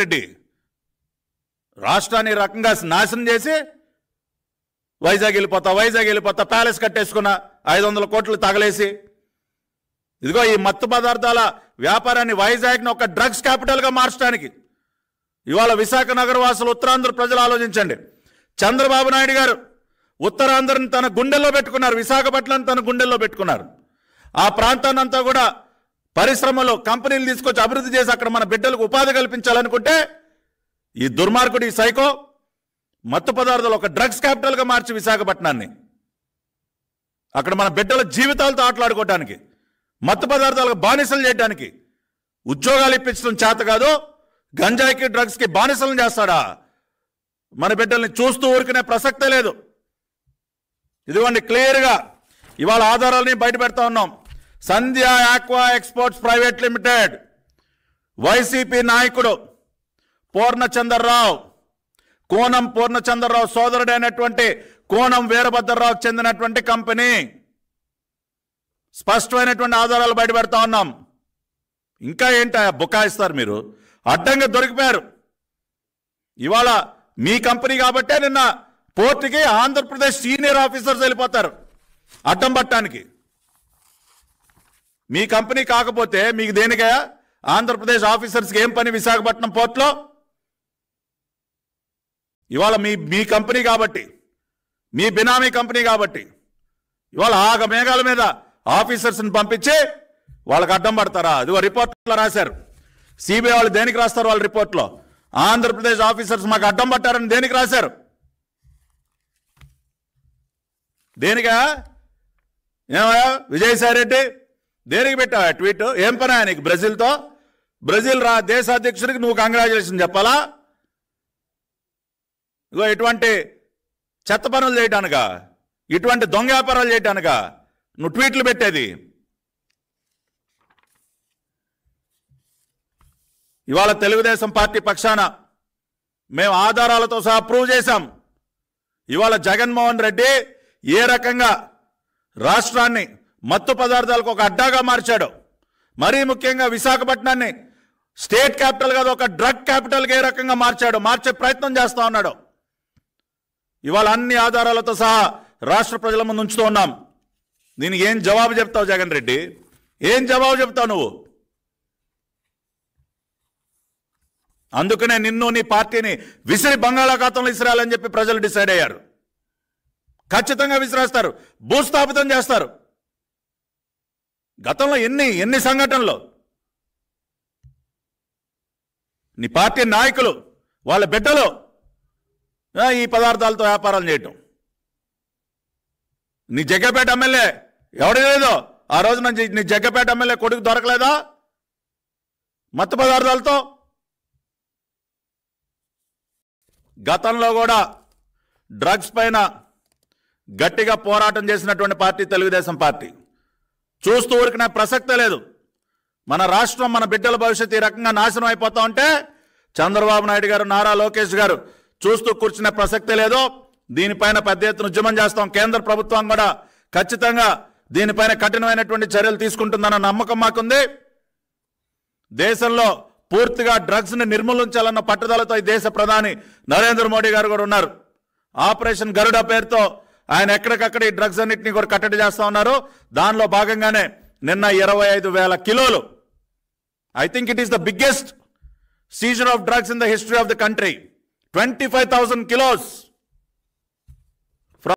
రెడ్డి రాష్ట్రాన్ని రకంగా నాశనం చేసి వైజాగ్ వెళ్ళిపోతా వైజాగ్ వెళ్ళిపోతా ప్యాలెస్ కట్టేసుకున్నా ఐదు వందల కోట్లు తగలేసి ఇదిగో ఈ మత్తు పదార్థాల వ్యాపారాన్ని వైజాగ్ను ఒక డ్రగ్స్ క్యాపిటల్గా మార్చడానికి ఇవాళ విశాఖ నగర వాసులు ఉత్తరాంధ్ర ప్రజలు ఆలోచించండి చంద్రబాబు నాయుడు గారు ఉత్తరాంధ్రని తన గుండెల్లో పెట్టుకున్నారు విశాఖపట్నం తన గుండెల్లో పెట్టుకున్నారు ఆ ప్రాంతాన్నంతా కూడా పరిశ్రమలో కంపెనీలు తీసుకొచ్చి అభివృద్ధి చేసి అక్కడ మన బిడ్డలకు ఉపాధి కల్పించాలనుకుంటే ఈ దుర్మార్గుడు ఈ సైకో మత్తు పదార్థాలు ఒక డ్రగ్స్ క్యాపిటల్గా మార్చి విశాఖపట్నాన్ని అక్కడ మన బిడ్డల జీవితాలతో ఆటలాడుకోవడానికి మత్తు పదార్థాలకు బానిసలు చేయడానికి ఉద్యోగాలు ఇప్పించడం చేత కాదు గంజాయికి డ్రగ్స్కి బానిసలను చేస్తాడా మన బిడ్డల్ని చూస్తూ ఊరికనే ప్రసక్తే లేదు ఇదిగోండి క్లియర్గా ఇవాళ ఆధారాలని బయట పెడతా ఉన్నాం Sandhya aqua exports private limited YCP నాయకుడు పూర్ణచంద్రరావు కోనం పూర్ణచంద్రరావు సోదరుడైనటువంటి కోనం వీరభద్రరావు చెందినటువంటి కంపెనీ స్పష్టమైనటువంటి ఆధారాలు బయటపెడతా ఉన్నాం ఇంకా ఏంట బుకాయిస్తారు మీరు అడ్డంగా దొరికిపోయారు ఇవాళ మీ కంపెనీ కాబట్టే నిన్న పోర్టుకి ఆంధ్రప్రదేశ్ సీనియర్ ఆఫీసర్స్ వెళ్ళిపోతారు అడ్డం పట్టడానికి మీ కంపెనీ కాకపోతే మీకు దేనికయా ఆంధ్రప్రదేశ్ ఆఫీసర్స్కి ఏం పని విశాఖపట్నం పోర్ట్లో ఇవాళ మీ మీ కంపెనీ కాబట్టి మీ బినామీ కంపెనీ కాబట్టి ఇవాళ ఆగ మేఘాల మీద ఆఫీసర్స్ని పంపించి వాళ్ళకి అడ్డం పడతారా అది రిపోర్ట్లో రాశారు సిబిఐ వాళ్ళు దేనికి రాస్తారు వాళ్ళ రిపోర్ట్లో ఆంధ్రప్రదేశ్ ఆఫీసర్స్ మాకు అడ్డం పట్టారని దేనికి రాశారు దేనిక ఏమయ్యా విజయసాయి రెడ్డి దేనికి పెట్టావు ట్వీట్ ఏం పని ఆయనకి బ్రెజిల్తో బ్రెజిల్ రా దేశాధ్యక్షుడికి నువ్వు కంగ్రాచులేషన్ చెప్పాలా ఇగో ఇటువంటి చెత్త పనులు చేయటానుక ఇటువంటి దొంగ వ్యాపారాలు చేయటానుక నువ్వు ట్వీట్లు పెట్టేది ఇవాళ తెలుగుదేశం పార్టీ పక్షాన మేము ఆధారాలతో సహా ప్రూవ్ చేశాం ఇవాళ జగన్మోహన్ రెడ్డి ఏ రకంగా రాష్ట్రాన్ని మత్తు పదార్థాలకు ఒక అడ్డాగా మార్చాడు మరీ ముఖ్యంగా విశాఖపట్నాన్ని స్టేట్ క్యాపిటల్ కాదు ఒక డ్రగ్ క్యాపిటల్గా ఏ రకంగా మార్చాడు మార్చే ప్రయత్నం చేస్తూ ఉన్నాడు ఇవాళ అన్ని ఆధారాలతో సహా రాష్ట్ర ప్రజల ముందు ఉంచుతూ ఉన్నాం దీనికి ఏం జవాబు చెప్తావు జగన్ రెడ్డి ఏం జవాబు చెప్తావు నువ్వు అందుకనే నిన్ను నీ పార్టీని విసిరి బంగాళాఖాతంలో విసిరాలని చెప్పి ప్రజలు డిసైడ్ అయ్యారు ఖచ్చితంగా విసిరేస్తారు భూస్థాపితం చేస్తారు గతంలో ఎన్ని ఎన్ని సంఘటనలు నీ పార్టీ నాయకులు వాళ్ళ బిడ్డలు ఈ పదార్థాలతో వ్యాపారాలు చేయటం నీ జగ్గపేట ఎమ్మెల్యే ఎవడే లేదో ఆ రోజు నుంచి నీ జగ్గపేట ఎమ్మెల్యే కొడుకు దొరకలేదా మత్తు పదార్థాలతో గతంలో కూడా డ్రగ్స్ పైన గట్టిగా పోరాటం చేసినటువంటి పార్టీ తెలుగుదేశం పార్టీ చూస్తూ ఊరికిన ప్రసక్తే లేదు మన రాష్ట్రం మన బిడ్డల భవిష్యత్తు ఈ రకంగా నాశనం అయిపోతా ఉంటే చంద్రబాబు నాయుడు గారు నారా లోకేష్ గారు చూస్తూ కూర్చునే ప్రసక్తే లేదు దీనిపైన పెద్ద ఎత్తున ఉద్యమం చేస్తాం కేంద్ర ప్రభుత్వం కూడా ఖచ్చితంగా దీనిపైన కఠినమైనటువంటి చర్యలు తీసుకుంటుందన్న నమ్మకం మాకుంది దేశంలో పూర్తిగా డ్రగ్స్ని నిర్మూలించాలన్న పట్టుదలతో ఈ దేశ ప్రధాని నరేంద్ర మోడీ గారు కూడా ఉన్నారు ఆపరేషన్ గరుడ పేరుతో ఆయన ఎక్కడికక్కడ ఈ డ్రగ్స్ అన్నింటినీ కూడా కట్టడి చేస్తూ ఉన్నారు దానిలో భాగంగానే నిన్న ఇరవై ఐదు వేల కిలోలు I think it is the biggest seizure of drugs in the history of the country twenty five thousand kilos